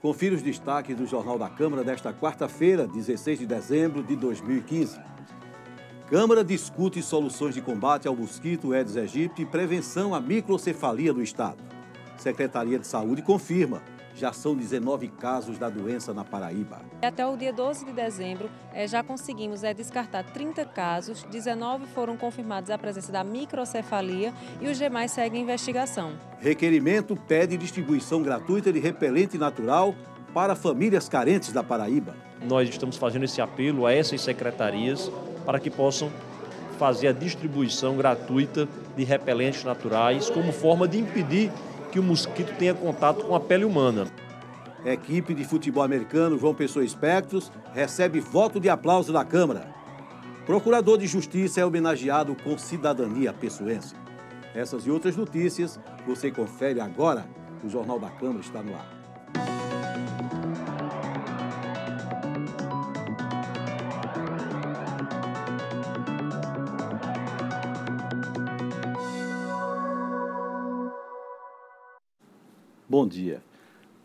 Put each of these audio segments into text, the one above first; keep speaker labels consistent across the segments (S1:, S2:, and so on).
S1: Confira os destaques do Jornal da Câmara desta quarta-feira, 16 de dezembro de 2015. Câmara discute soluções de combate ao mosquito Aedes aegypti e prevenção à microcefalia do Estado. Secretaria de Saúde confirma já são 19 casos da doença na Paraíba.
S2: Até o dia 12 de dezembro, eh, já conseguimos eh, descartar 30 casos, 19 foram confirmados a presença da microcefalia e os demais seguem investigação.
S1: Requerimento pede distribuição gratuita de repelente natural para famílias carentes
S3: da Paraíba. Nós estamos fazendo esse apelo a essas secretarias para que possam fazer a distribuição gratuita de repelentes naturais como forma de impedir que o mosquito tenha contato com a pele humana. equipe de futebol americano
S1: João Pessoa Espectros recebe voto de aplauso da Câmara. Procurador de Justiça é homenageado com cidadania pessoense. Essas e outras notícias você confere agora. O Jornal da Câmara está no ar. Bom dia.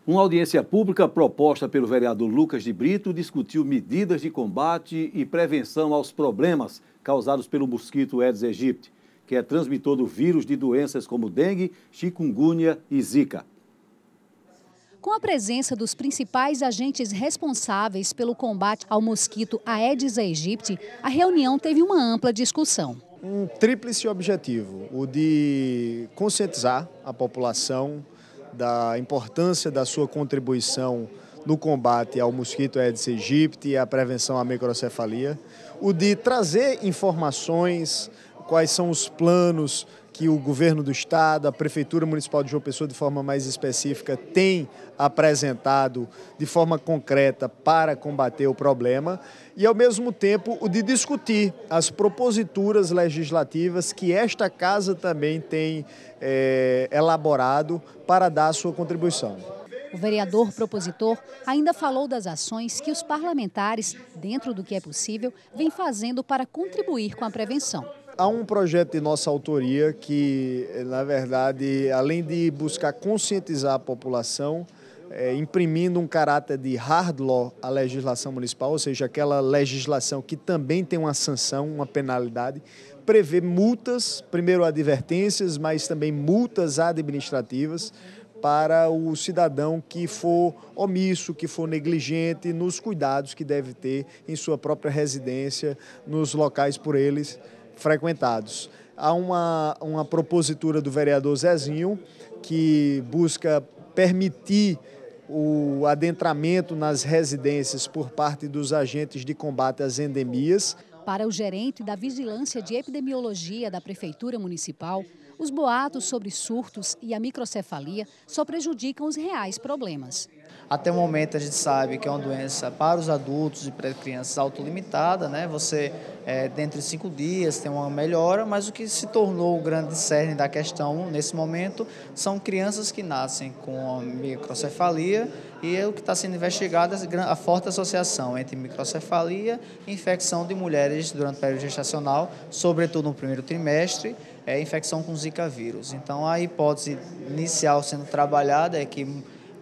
S1: Uma audiência pública proposta pelo vereador Lucas de Brito discutiu medidas de combate e prevenção aos problemas causados pelo mosquito Aedes aegypti, que é transmitor do vírus de doenças como dengue, chikungunya e zika.
S4: Com a presença dos principais agentes responsáveis pelo combate ao mosquito Aedes aegypti, a reunião teve uma ampla discussão.
S5: Um tríplice objetivo, o de conscientizar a população da importância da sua contribuição no combate ao mosquito Aedes aegypti e à prevenção à microcefalia, o de trazer informações, quais são os planos que o governo do estado, a prefeitura municipal de João Pessoa, de forma mais específica, tem apresentado de forma concreta para combater o problema e, ao mesmo tempo, o de discutir as proposituras legislativas que esta casa também tem é, elaborado para dar a sua contribuição.
S4: O vereador propositor ainda falou das ações que os parlamentares, dentro do que é possível, vêm fazendo para contribuir com a prevenção.
S5: Há um projeto de nossa autoria que, na verdade, além de buscar conscientizar a população, é, imprimindo um caráter de hard law à legislação municipal, ou seja, aquela legislação que também tem uma sanção, uma penalidade, prevê multas, primeiro advertências, mas também multas administrativas para o cidadão que for omisso, que for negligente nos cuidados que deve ter em sua própria residência, nos locais por eles frequentados. Há uma, uma propositura do vereador Zezinho que busca permitir o adentramento nas residências por parte dos agentes de combate às endemias.
S4: Para o gerente da Vigilância de Epidemiologia da Prefeitura Municipal, os boatos sobre surtos e a microcefalia só prejudicam os reais problemas.
S6: Até o momento a gente sabe que é uma doença para os adultos e para as crianças autolimitada, né? Você, é, dentro de cinco dias, tem uma melhora, mas o que se tornou o grande cerne da questão nesse momento são crianças que nascem com a microcefalia e é o que está sendo investigado é a forte associação entre microcefalia e infecção de mulheres durante o período gestacional, sobretudo no primeiro trimestre, é infecção com Zika vírus. Então a hipótese inicial sendo trabalhada é que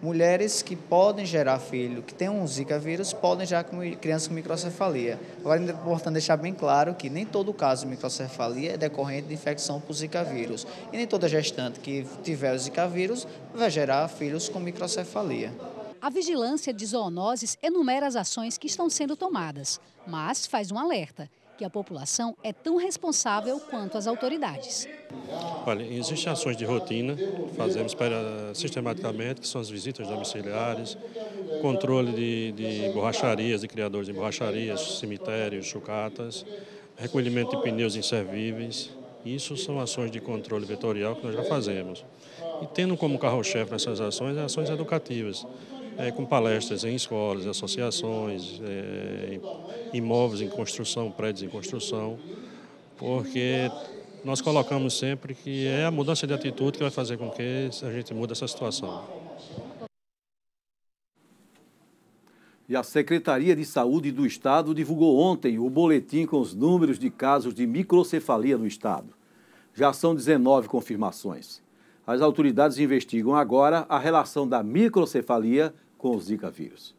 S6: mulheres que podem gerar filho, que têm um zika vírus, podem gerar crianças com microcefalia. Agora é importante deixar bem claro que nem todo caso de microcefalia é decorrente de infecção por zika vírus. E nem toda gestante que tiver o zika vírus vai gerar filhos com microcefalia.
S4: A vigilância de zoonoses enumera as ações que estão sendo tomadas, mas faz um alerta – que a população é tão responsável quanto as autoridades.
S3: Olha, existem ações de rotina, fazemos para, sistematicamente, que são as visitas domiciliares, controle de, de borracharias, de criadores de borracharias, cemitérios, chucatas, recolhimento de pneus inservíveis. Isso são ações de controle vetorial que nós já fazemos. E tendo como carro-chefe nessas ações, é ações educativas, é, com palestras em escolas, associações, é, imóveis em construção, prédios em construção, porque nós colocamos sempre que é a mudança de atitude que vai fazer com que a gente mude essa situação.
S1: E a Secretaria de Saúde do Estado divulgou ontem o boletim com os números de casos de microcefalia no Estado. Já são 19 confirmações. As autoridades investigam agora a relação da microcefalia com o Zika vírus.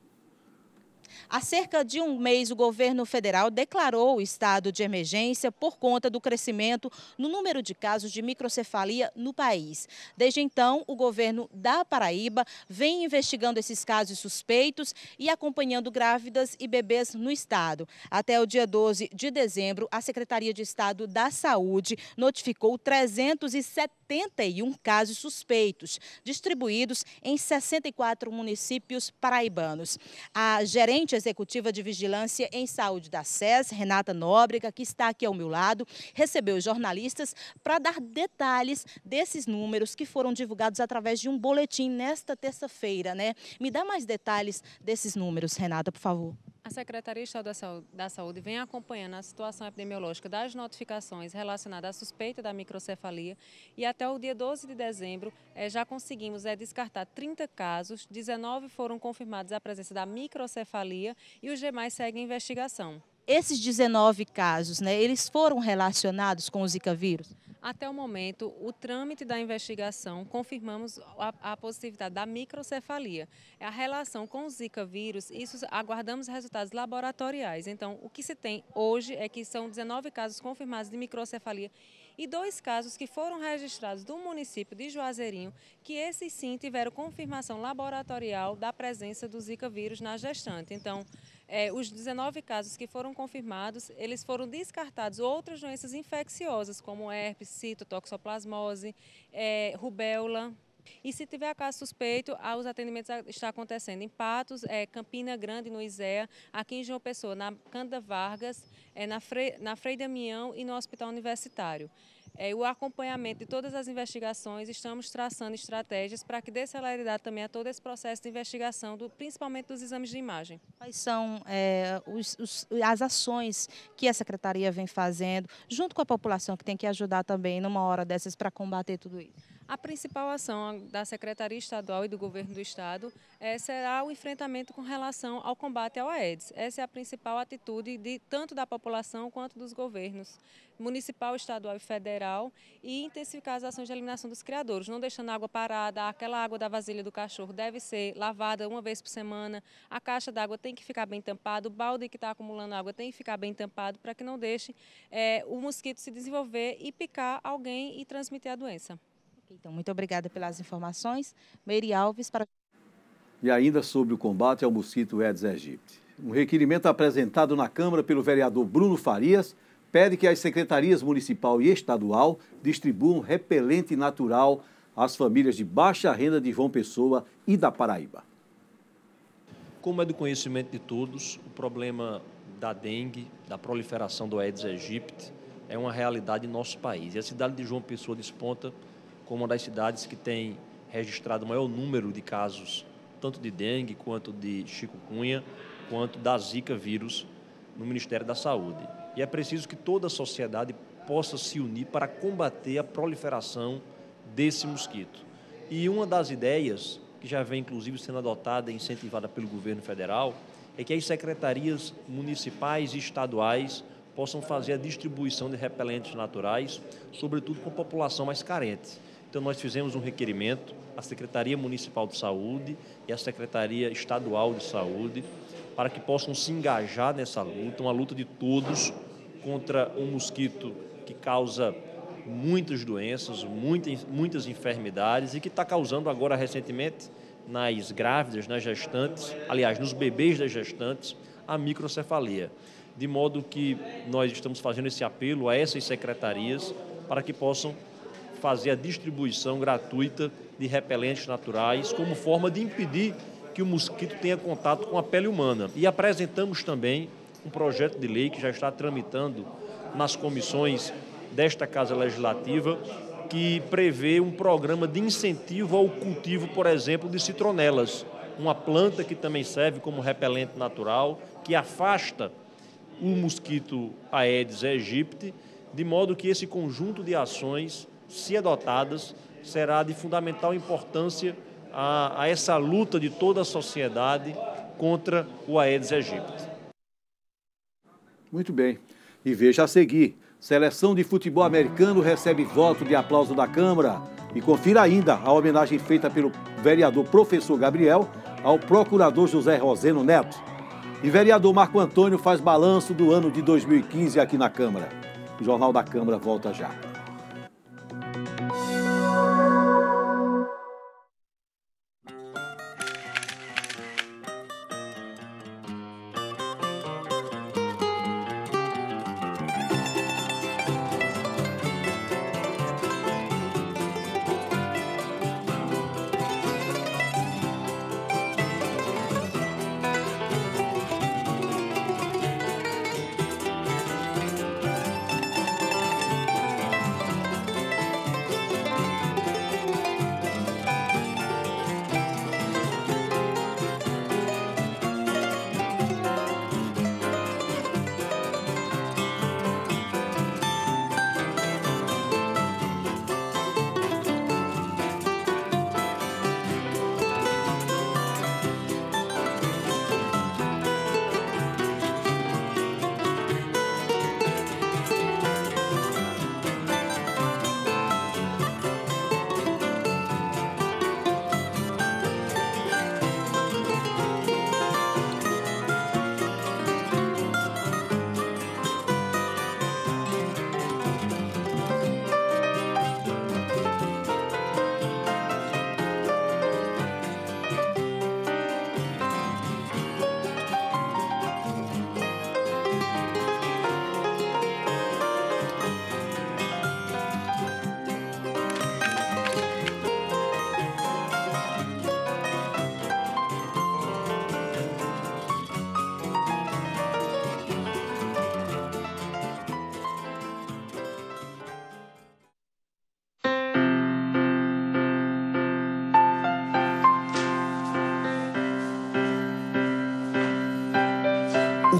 S7: Há cerca de um mês, o governo federal declarou o estado de emergência por conta do crescimento no número de casos de microcefalia no país. Desde então, o governo da Paraíba vem investigando esses casos suspeitos e acompanhando grávidas e bebês no estado. Até o dia 12 de dezembro, a Secretaria de Estado da Saúde notificou 371 casos suspeitos, distribuídos em 64 municípios paraibanos. A gerente executiva de Vigilância em Saúde da SES, Renata Nóbrega, que está aqui ao meu lado, recebeu os jornalistas para dar detalhes desses números que foram divulgados através de um boletim nesta terça-feira. Né? Me dá mais detalhes desses números, Renata, por favor.
S2: A Secretaria Estadual da Saúde vem acompanhando a situação epidemiológica das notificações relacionadas à suspeita da microcefalia e até o dia 12 de dezembro eh, já conseguimos eh, descartar 30 casos, 19 foram confirmados a presença da microcefalia e os demais seguem investigação.
S7: Esses 19 casos, né, eles foram relacionados com o Zika vírus?
S2: Até o momento, o trâmite da investigação confirmamos a, a positividade da microcefalia. É a relação com o Zika vírus, isso aguardamos resultados laboratoriais. Então, o que se tem hoje é que são 19 casos confirmados de microcefalia e dois casos que foram registrados do município de Juazeirinho, que esses sim tiveram confirmação laboratorial da presença do Zika vírus na gestante. Então, é, os 19 casos que foram confirmados, eles foram descartados outras doenças infecciosas, como herpes, cito, toxoplasmose, é, rubéola, e se tiver caso suspeito, os atendimentos estão acontecendo em Patos, é, Campina Grande, no Isea, aqui em João Pessoa, na Canda Vargas, é, na, Frei, na Frei Damião e no Hospital Universitário é, o acompanhamento de todas as investigações, estamos traçando estratégias para que dê celeridade também a todo esse processo de investigação, do, principalmente dos exames de imagem.
S7: Quais são é, os, os, as ações que a Secretaria vem fazendo, junto com a população, que tem que ajudar também numa hora dessas para combater tudo isso?
S2: A principal ação da Secretaria Estadual e do Governo do Estado é, será o enfrentamento com relação ao combate ao AIDS. Essa é a principal atitude de tanto da população quanto dos governos municipal, estadual e federal e intensificar as ações de eliminação dos criadores, não deixando a água parada, aquela água da vasilha do cachorro deve ser lavada uma vez por semana, a caixa d'água tem que ficar bem tampada, o balde que está acumulando água tem que ficar bem tampado para que não deixe é, o mosquito se desenvolver e picar alguém e transmitir a doença.
S7: Então, muito obrigada pelas informações. Meire Alves para.
S1: E ainda sobre o combate ao mosquito Aedes aegypti. Um requerimento apresentado na Câmara pelo vereador Bruno Farias pede que as secretarias municipal e estadual distribuam repelente natural às famílias de baixa renda de João Pessoa e da Paraíba.
S3: Como é do conhecimento de todos, o problema da dengue, da proliferação do Aedes aegypti, é uma realidade em nosso país. E a cidade de João Pessoa desponta como uma das cidades que tem registrado o maior número de casos, tanto de dengue, quanto de chikungunya, quanto da zika vírus no Ministério da Saúde. E é preciso que toda a sociedade possa se unir para combater a proliferação desse mosquito. E uma das ideias, que já vem inclusive sendo adotada e incentivada pelo governo federal, é que as secretarias municipais e estaduais possam fazer a distribuição de repelentes naturais, sobretudo com a população mais carente. Então, nós fizemos um requerimento à Secretaria Municipal de Saúde e à Secretaria Estadual de Saúde para que possam se engajar nessa luta, uma luta de todos contra um mosquito que causa muitas doenças, muitas, muitas enfermidades e que está causando agora recentemente nas grávidas, nas gestantes, aliás, nos bebês das gestantes, a microcefalia. De modo que nós estamos fazendo esse apelo a essas secretarias para que possam fazer a distribuição gratuita de repelentes naturais como forma de impedir que o mosquito tenha contato com a pele humana. E apresentamos também um projeto de lei que já está tramitando nas comissões desta Casa Legislativa que prevê um programa de incentivo ao cultivo, por exemplo, de citronelas, uma planta que também serve como repelente natural, que afasta o mosquito Aedes aegypti, de modo que esse conjunto de ações se adotadas, será de fundamental importância a, a essa luta de toda a sociedade contra o Aedes aegypti.
S1: Muito bem. E veja a seguir: seleção de futebol americano recebe voto de aplauso da Câmara. E confira ainda a homenagem feita pelo vereador professor Gabriel ao procurador José Roseno Neto. E vereador Marco Antônio faz balanço do ano de 2015 aqui na Câmara. O Jornal da Câmara volta já.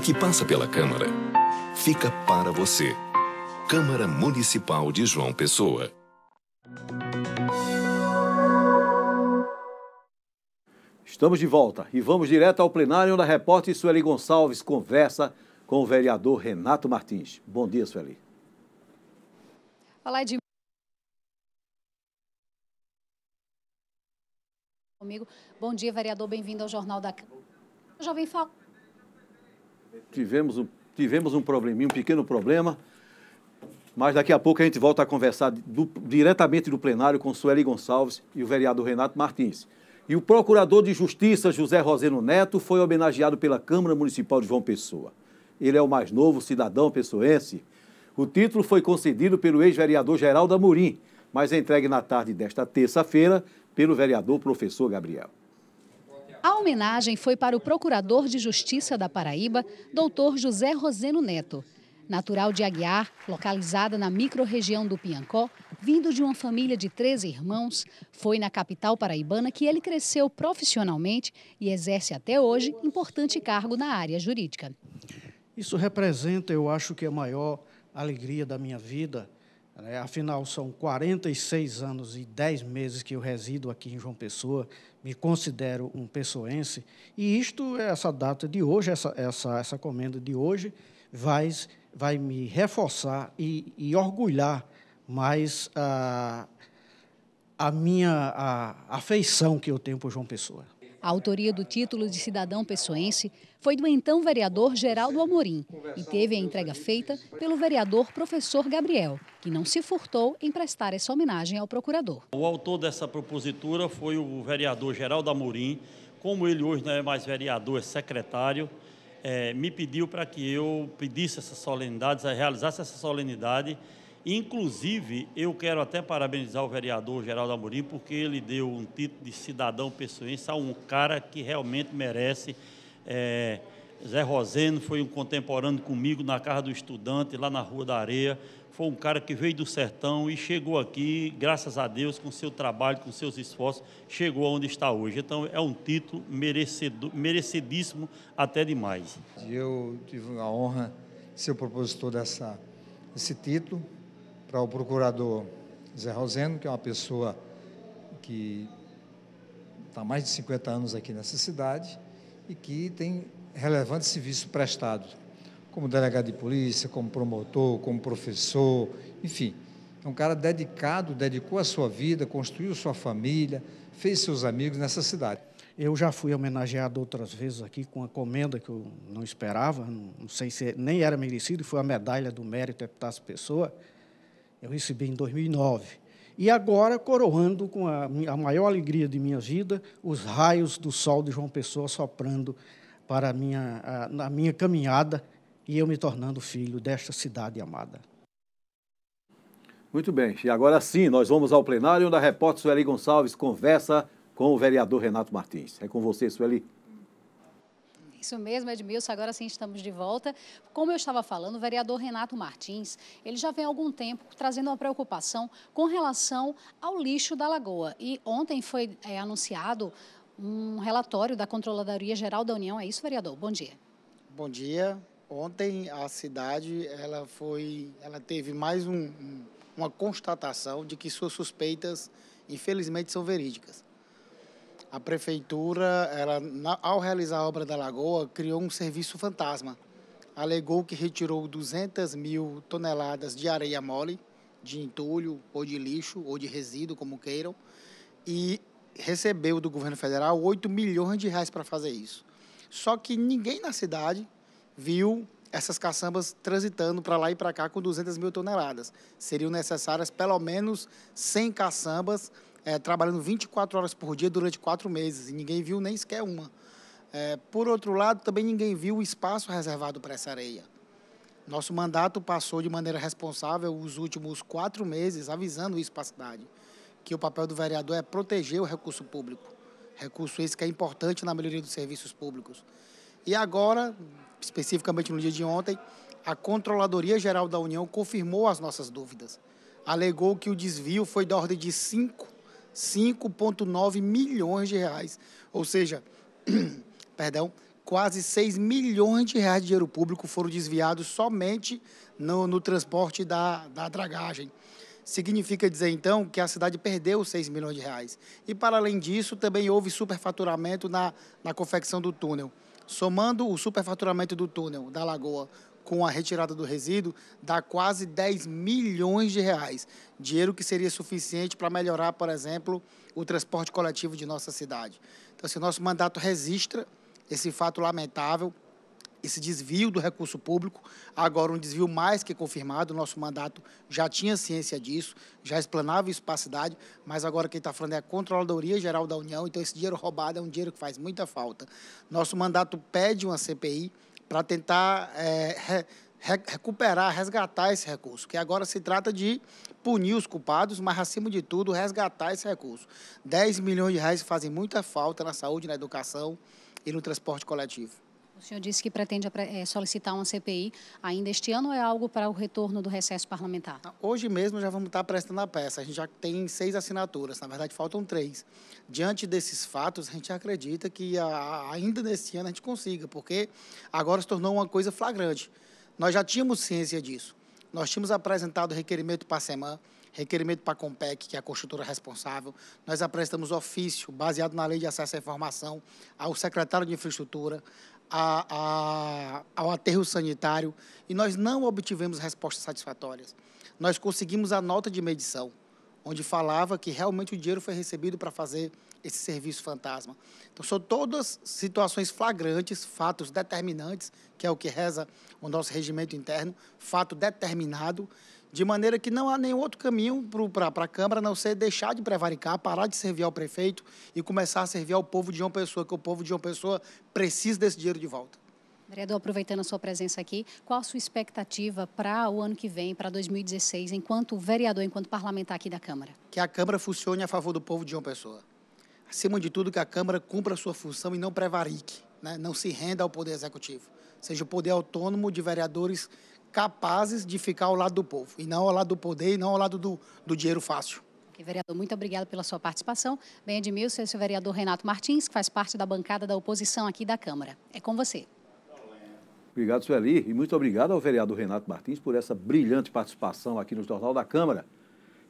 S1: que passa pela Câmara fica para você. Câmara Municipal de João Pessoa. Estamos de volta e vamos direto ao plenário onde a repórter Sueli Gonçalves conversa com o vereador Renato Martins. Bom dia, Sueli.
S4: Olá, de comigo. Bom dia, vereador, bem-vindo ao Jornal da Câmara. Eu já vim falar
S1: tivemos um, tivemos um probleminha, um pequeno problema, mas daqui a pouco a gente volta a conversar do, diretamente do plenário com Sueli Gonçalves e o vereador Renato Martins. E o procurador de Justiça, José Roseno Neto, foi homenageado pela Câmara Municipal de João Pessoa. Ele é o mais novo cidadão pessoense. O título foi concedido pelo ex-vereador Geraldo Amorim, mas é entregue na tarde desta terça-feira pelo vereador professor Gabriel.
S4: A homenagem foi para o Procurador de Justiça da Paraíba, doutor José Roseno Neto. Natural de Aguiar, localizada na microrregião do Piancó, vindo de uma família de 13 irmãos, foi na capital paraibana que ele cresceu profissionalmente e exerce até hoje importante cargo na área jurídica.
S6: Isso representa, eu acho que é a maior alegria da minha vida, né? Afinal, são 46 anos e 10 meses que eu resido aqui em João Pessoa, me considero um pessoense, e isto, essa data de hoje, essa, essa, essa comenda de hoje, vai, vai me reforçar e, e orgulhar mais a, a minha a, a afeição que eu tenho por João Pessoa.
S4: A autoria do título de cidadão pessoense foi do então vereador Geraldo Amorim e teve a entrega feita pelo vereador professor Gabriel, que não se furtou em prestar essa homenagem ao procurador.
S3: O autor dessa propositura foi o vereador Geraldo Amorim. Como ele hoje não é mais vereador, é secretário, é, me pediu para que eu pedisse essas solenidades, realizasse essa solenidade Inclusive, eu quero até parabenizar o vereador Geraldo Amorim, porque ele deu um título de cidadão pessoense a um cara que realmente merece. É, Zé Roseno foi um contemporâneo comigo na Casa do Estudante, lá na Rua da Areia. Foi um cara que veio do sertão e chegou aqui, graças a Deus, com seu trabalho, com seus esforços, chegou onde está hoje. Então, é um título merecedo, merecidíssimo até
S6: demais. Eu tive a honra de ser o propositor dessa, desse título para o procurador Zé Roseno, que é uma pessoa que está há mais de 50 anos aqui nessa cidade e que tem relevante serviço prestado, como delegado de polícia, como promotor, como professor, enfim. É um cara dedicado, dedicou a sua vida, construiu sua família, fez seus amigos nessa cidade. Eu já fui homenageado outras vezes aqui com uma comenda que eu não esperava, não, sei se é, nem era merecido, foi a medalha do mérito Epitácio Pessoa, eu recebi em 2009. E agora, coroando com a, a maior alegria de minha vida, os raios do sol de João Pessoa soprando para a minha, a, na minha caminhada e eu me tornando filho desta cidade amada.
S1: Muito bem, e agora sim, nós vamos ao plenário onde a repórter Sueli Gonçalves conversa com o vereador Renato Martins. É com você, Sueli.
S4: Isso mesmo, Edmilson. Agora sim estamos de volta. Como eu estava falando, o vereador Renato Martins, ele já vem há algum tempo trazendo uma preocupação com relação ao lixo da lagoa. E ontem foi é, anunciado um relatório da Controladoria Geral da União. É isso, vereador? Bom dia.
S8: Bom dia. Ontem a cidade ela foi, ela teve mais um, uma constatação de que suas suspeitas, infelizmente, são verídicas a prefeitura, ela, ao realizar a obra da lagoa, criou um serviço fantasma. Alegou que retirou 200 mil toneladas de areia mole, de entulho, ou de lixo, ou de resíduo, como queiram, e recebeu do governo federal 8 milhões de reais para fazer isso. Só que ninguém na cidade viu essas caçambas transitando para lá e para cá com 200 mil toneladas. Seriam necessárias pelo menos 100 caçambas é, trabalhando 24 horas por dia durante quatro meses e ninguém viu nem sequer uma. É, por outro lado, também ninguém viu o espaço reservado para essa areia. Nosso mandato passou de maneira responsável os últimos quatro meses avisando isso para a cidade, que o papel do vereador é proteger o recurso público, recurso esse que é importante na melhoria dos serviços públicos. E agora, especificamente no dia de ontem, a Controladoria Geral da União confirmou as nossas dúvidas. Alegou que o desvio foi da ordem de 5 5,9 milhões de reais. Ou seja, perdão, quase 6 milhões de reais de dinheiro público foram desviados somente no, no transporte da, da dragagem. Significa dizer, então, que a cidade perdeu 6 milhões de reais. E, para além disso, também houve superfaturamento na, na confecção do túnel. Somando o superfaturamento do túnel da Lagoa com a retirada do resíduo dá quase 10 milhões de reais. Dinheiro que seria suficiente para melhorar, por exemplo, o transporte coletivo de nossa cidade. Então, se nosso mandato registra esse fato lamentável, esse desvio do recurso público, agora um desvio mais que confirmado, nosso mandato já tinha ciência disso, já explanava isso para a cidade, mas agora quem está falando é a Controladoria Geral da União, então esse dinheiro roubado é um dinheiro que faz muita falta. Nosso mandato pede uma CPI, para tentar é, re, recuperar, resgatar esse recurso. Que agora se trata de punir os culpados, mas acima de tudo resgatar esse recurso. 10 milhões de reais fazem muita falta na saúde, na educação e no transporte coletivo. O senhor disse
S4: que pretende eh, solicitar uma CPI ainda este ano ou é algo para o retorno do recesso parlamentar?
S8: Ah, hoje mesmo já vamos estar prestando a peça. A gente já tem seis assinaturas, na verdade faltam três. Diante desses fatos, a gente acredita que ainda neste ano a gente consiga, porque agora se tornou uma coisa flagrante. Nós já tínhamos ciência disso. Nós tínhamos apresentado requerimento para a semana, requerimento para a Compec, que é a construtora responsável. Nós apresentamos ofício baseado na Lei de Acesso à Informação ao secretário de Infraestrutura, a, a, ao aterro sanitário e nós não obtivemos respostas satisfatórias. Nós conseguimos a nota de medição, onde falava que realmente o dinheiro foi recebido para fazer esse serviço fantasma. Então, são todas situações flagrantes, fatos determinantes, que é o que reza o nosso regimento interno, fato determinado de maneira que não há nenhum outro caminho para a Câmara a não ser deixar de prevaricar, parar de servir ao prefeito e começar a servir ao povo de João Pessoa, que o povo de João Pessoa precisa desse dinheiro de volta.
S4: Vereador, aproveitando a sua presença aqui, qual a sua expectativa para o ano que vem, para 2016, enquanto vereador, enquanto parlamentar aqui da Câmara?
S8: Que a Câmara funcione a favor do povo de João Pessoa. Acima de tudo, que a Câmara cumpra a sua função e não prevarique, né? não se renda ao Poder Executivo. Seja o poder autônomo de vereadores capazes de ficar ao lado do povo, e não ao lado do poder, e não ao lado do, do dinheiro fácil. Okay, vereador, muito obrigado pela sua participação.
S4: Bem, Edmilson, esse é o vereador Renato Martins, que faz parte da bancada da oposição aqui da Câmara. É com você.
S1: Obrigado, Sueli, e muito obrigado ao vereador Renato Martins por essa brilhante participação aqui no Jornal da Câmara.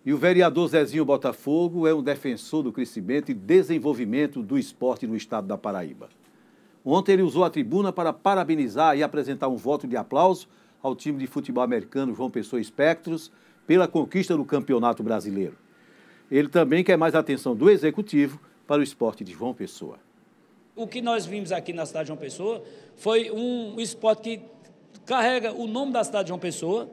S1: E o vereador Zezinho Botafogo é um defensor do crescimento e desenvolvimento do esporte no estado da Paraíba. Ontem ele usou a tribuna para parabenizar e apresentar um voto de aplauso ao time de futebol americano João Pessoa Espectros pela conquista do Campeonato Brasileiro. Ele também quer mais atenção do executivo para o esporte de João Pessoa.
S9: O que nós vimos aqui na cidade de João Pessoa foi um esporte que carrega o nome da cidade de João Pessoa,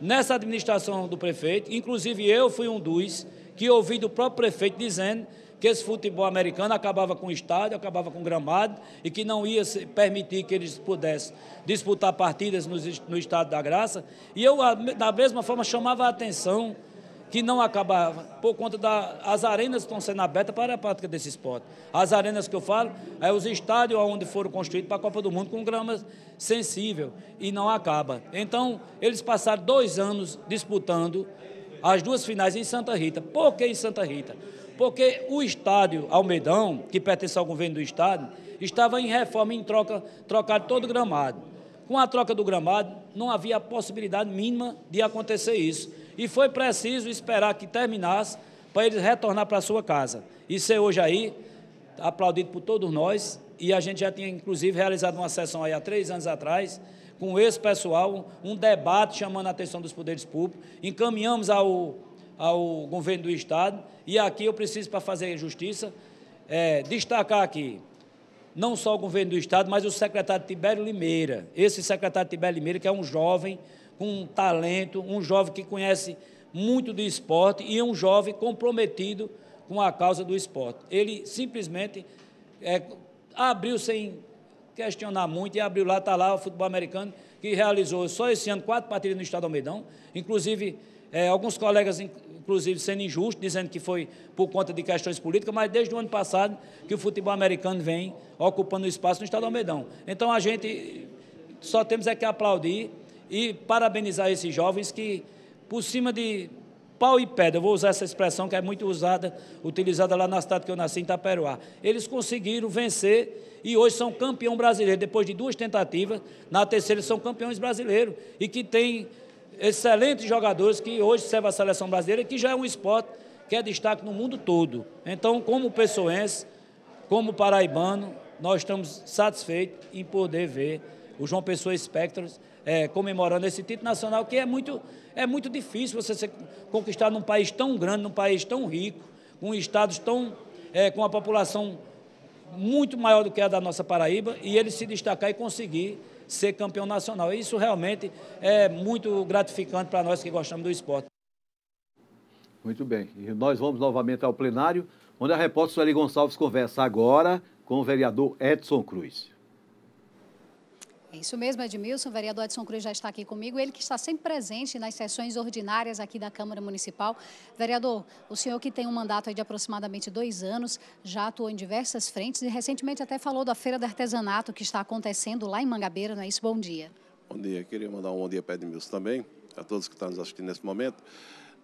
S9: nessa administração do prefeito, inclusive eu fui um dos que ouvi do próprio prefeito dizendo que esse futebol americano acabava com o estádio, acabava com o gramado e que não ia permitir que eles pudessem disputar partidas no, estado Estádio da Graça. E eu, da mesma forma, chamava a atenção que não acabava, por conta das arenas que estão sendo abertas para a prática desse esporte. As arenas que eu falo, é os estádios onde foram construídos para a Copa do Mundo com grama sensível e não acaba. Então, eles passaram dois anos disputando as duas finais em Santa Rita. Por que em Santa Rita? Porque o estádio Almeidão que pertence ao governo do estado, estava em reforma, em troca, trocar todo o gramado. Com a troca do gramado, não havia possibilidade mínima de acontecer isso. E foi preciso esperar que terminasse para eles retornar para sua casa. Isso é hoje aí, aplaudido por todos nós, e a gente já tinha, inclusive, realizado uma sessão aí há três anos atrás, com esse pessoal, um debate chamando a atenção dos poderes públicos. Encaminhamos ao ao governo do Estado. E aqui eu preciso, para fazer justiça, é, destacar aqui não só o governo do Estado, mas o secretário Tibério Limeira. Esse secretário Tibério Limeira, que é um jovem com um talento, um jovem que conhece muito do esporte e um jovem comprometido com a causa do esporte. Ele simplesmente é, abriu sem questionar muito e abriu lá, está lá o futebol americano, que realizou só esse ano quatro partidas no Estado do Almeidão, inclusive é, alguns colegas inclusive sendo injusto, dizendo que foi por conta de questões políticas, mas desde o ano passado que o futebol americano vem ocupando espaço no estado do Almedão. Então a gente só temos é que aplaudir e parabenizar esses jovens que, por cima de pau e pedra, eu vou usar essa expressão que é muito usada, utilizada lá na cidade que eu nasci, em Itaperuá. Eles conseguiram vencer e hoje são campeão brasileiro, depois de duas tentativas, na terceira são campeões brasileiros e que tem excelentes jogadores que hoje servem à seleção brasileira, que já é um esporte que é destaque no mundo todo. Então, como pessoense, como paraibano, nós estamos satisfeitos em poder ver o João Pessoa Espectros é, comemorando esse título nacional, que é muito, é muito difícil você conquistar num país tão grande, num país tão rico, com estados tão. É, com uma população muito maior do que a da nossa Paraíba, e ele se destacar e conseguir ser campeão nacional. Isso realmente é muito gratificante para nós que gostamos do esporte.
S1: Muito bem. E nós vamos novamente ao plenário, onde a repórter Sueli Gonçalves conversa agora com o vereador Edson Cruz.
S4: Isso mesmo, Edmilson. O vereador Edson Cruz já está aqui comigo. Ele que está sempre presente nas sessões ordinárias aqui da Câmara Municipal. Vereador, o senhor que tem um mandato de aproximadamente dois anos, já atuou em diversas frentes e recentemente até falou da Feira do Artesanato que está acontecendo lá em Mangabeira, não é isso? Bom dia.
S10: Bom dia. Queria mandar um bom dia para Edmilson também, a todos que estão nos assistindo nesse momento.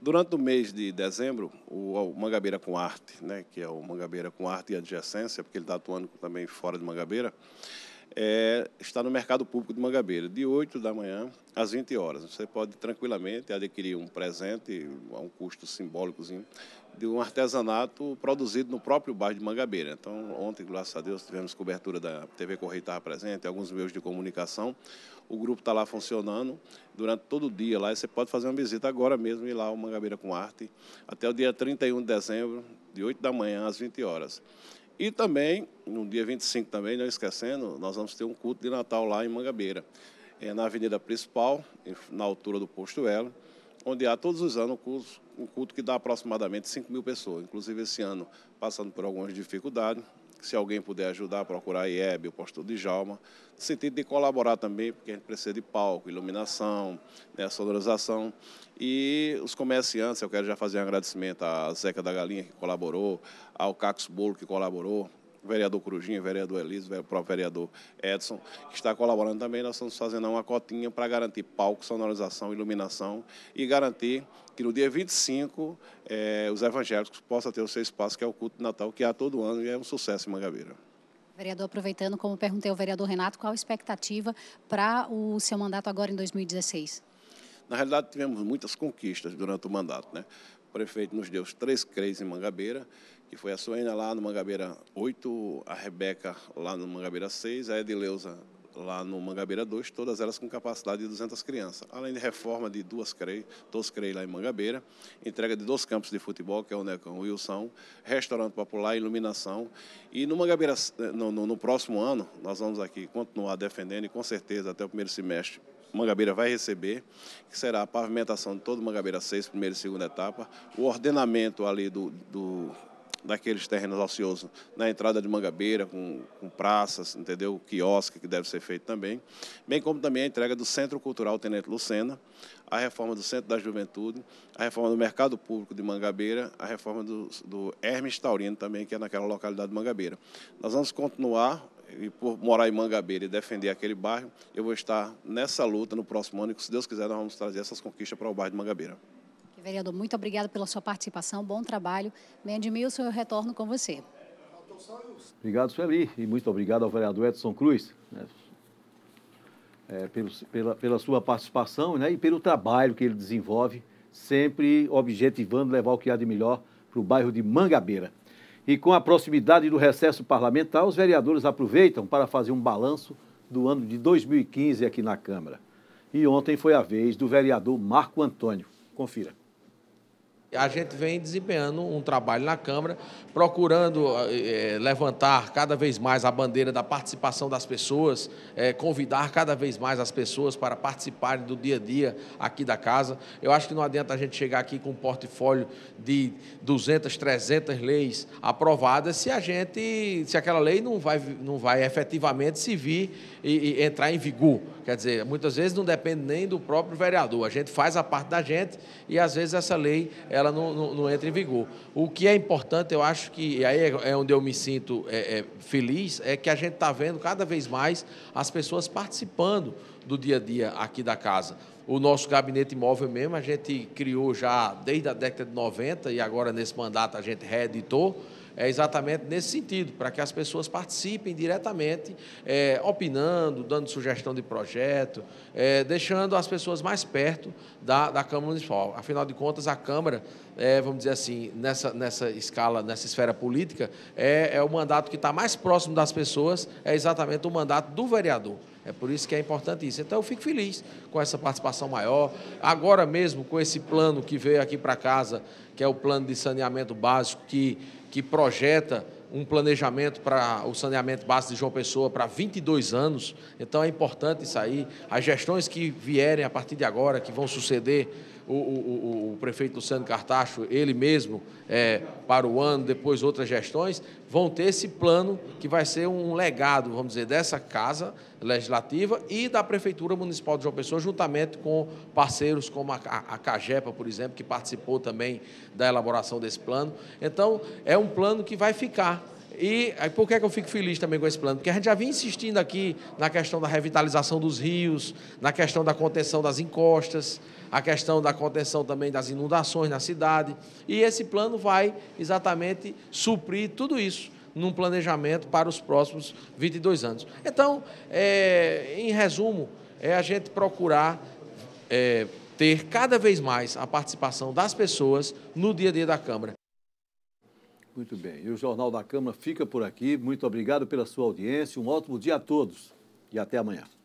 S10: Durante o mês de dezembro, o Mangabeira com Arte, né, que é o Mangabeira com Arte e Adjacência, porque ele está atuando também fora de Mangabeira, é, está no mercado público de Mangabeira, de 8 da manhã às 20 horas. Você pode tranquilamente adquirir um presente a um custo simbólicozinho de um artesanato produzido no próprio bairro de Mangabeira. Então, ontem, graças a Deus, tivemos cobertura da TV Correia estava presente, alguns meios de comunicação. O grupo está lá funcionando durante todo o dia lá. E você pode fazer uma visita agora mesmo e ir lá ao Mangabeira com Arte até o dia 31 de dezembro, de 8 da manhã às 20 horas. E também, no dia 25 também, não esquecendo, nós vamos ter um culto de Natal lá em Mangabeira, é, na avenida principal, na altura do posto Ela, onde há todos os anos um culto, um culto que dá aproximadamente 5 mil pessoas. Inclusive esse ano, passando por algumas dificuldades, se alguém puder ajudar, procurar a IEB, o pastor Djalma, no sentido de colaborar também, porque a gente precisa de palco, iluminação, né, sonorização. E os comerciantes, eu quero já fazer um agradecimento à Zeca da Galinha, que colaborou, ao Cacos Bolo, que colaborou, vereador Corujinha, vereador Elisa, o próprio vereador Edson, que está colaborando também. Nós estamos fazendo uma cotinha para garantir palco, sonorização, iluminação e garantir que no dia 25 eh, os evangélicos possam ter o seu espaço, que é o culto de Natal, que há todo ano e é um sucesso em Mangabeira.
S4: Vereador, aproveitando, como perguntei ao vereador Renato, qual a expectativa para o seu mandato agora em 2016?
S10: Na realidade, tivemos muitas conquistas durante o mandato. Né? O prefeito nos deu três CREs em Mangabeira, e foi a Suena lá no Mangabeira 8, a Rebeca lá no Mangabeira 6, a Edileuza lá no Mangabeira 2, todas elas com capacidade de 200 crianças. Além de reforma de duas CREI, dois CREI lá em Mangabeira, entrega de dois campos de futebol, que é o Necão e o Wilson, restaurante popular, iluminação. E no Mangabeira, no, no, no próximo ano, nós vamos aqui continuar defendendo e com certeza até o primeiro semestre Mangabeira vai receber, que será a pavimentação de todo Mangabeira 6, primeira e segunda etapa, o ordenamento ali do, do daqueles terrenos ociosos, na entrada de Mangabeira, com, com praças, entendeu? Quiosque, que deve ser feito também. Bem como também a entrega do Centro Cultural Tenente Lucena, a reforma do Centro da Juventude, a reforma do Mercado Público de Mangabeira, a reforma do, do Hermes Taurino também, que é naquela localidade de Mangabeira. Nós vamos continuar e por morar em Mangabeira e defender aquele bairro, eu vou estar nessa luta no próximo ano e, se Deus quiser, nós vamos trazer essas conquistas para o bairro de Mangabeira.
S4: Vereador, muito obrigada pela sua participação, bom trabalho. Bem, Edmilson, eu retorno com você.
S1: Obrigado, Sueli, e muito obrigado ao vereador Edson Cruz né, é, pelo, pela, pela sua participação né, e pelo trabalho que ele desenvolve, sempre objetivando levar o que há de melhor para o bairro de Mangabeira. E com a proximidade do recesso parlamentar, os vereadores aproveitam para fazer um balanço do ano de 2015 aqui na Câmara. E ontem foi a vez do vereador Marco Antônio. Confira.
S11: A gente vem desempenhando um trabalho na Câmara, procurando é, levantar cada vez mais a bandeira da participação das pessoas, é, convidar cada vez mais as pessoas para participarem do dia a dia aqui da casa. Eu acho que não adianta a gente chegar aqui com um portfólio de 200, 300 leis aprovadas se a gente, se aquela lei não vai, não vai efetivamente se vir e, e entrar em vigor. Quer dizer, muitas vezes não depende nem do próprio vereador. A gente faz a parte da gente e às vezes essa lei ela ela não, não, não, entra em vigor. O que é importante, eu acho que, e aí é, é onde eu me sinto é, é, feliz, é que a gente está vendo cada vez mais as pessoas participando do dia a dia aqui da casa. O nosso gabinete imóvel mesmo, a gente criou já desde a década de 90 e agora nesse mandato a gente reeditou é exatamente nesse sentido, para que as pessoas participem diretamente, é, opinando, dando sugestão de projeto, é, deixando as pessoas mais perto da, da Câmara Municipal. Afinal de contas, a Câmara, é, vamos dizer assim, nessa, nessa escala, nessa esfera política, é, é o mandato que está mais próximo das pessoas, é exatamente o mandato do vereador. É por isso que é importante isso. Então eu fico feliz com essa participação maior. Agora mesmo com esse plano que veio aqui para casa, que é o plano de saneamento básico, que, que projeta um planejamento para o saneamento básico de João Pessoa para 22 anos. Então é importante isso aí. As gestões que vierem a partir de agora, que vão suceder o, o, o prefeito Luciano Cartacho, ele mesmo, é, para o ano, depois outras gestões, vão ter esse plano que vai ser um legado, vamos dizer, dessa casa legislativa e da Prefeitura Municipal de João Pessoa, juntamente com parceiros como a, a CAGEPA, por exemplo, que participou também da elaboração desse plano. Então, é um plano que vai ficar e aí, por que, é que eu fico feliz também com esse plano? Porque a gente já vinha insistindo aqui na questão da revitalização dos rios, na questão da contenção das encostas, a questão da contenção também das inundações na cidade. E esse plano vai exatamente suprir tudo isso num planejamento para os próximos 22 anos. Então, é, em resumo, é a gente procurar é, ter cada vez mais a participação das pessoas no dia a dia da Câmara.
S1: Muito bem. E o Jornal da Câmara fica por aqui. Muito obrigado pela sua audiência. Um ótimo dia a todos e até amanhã.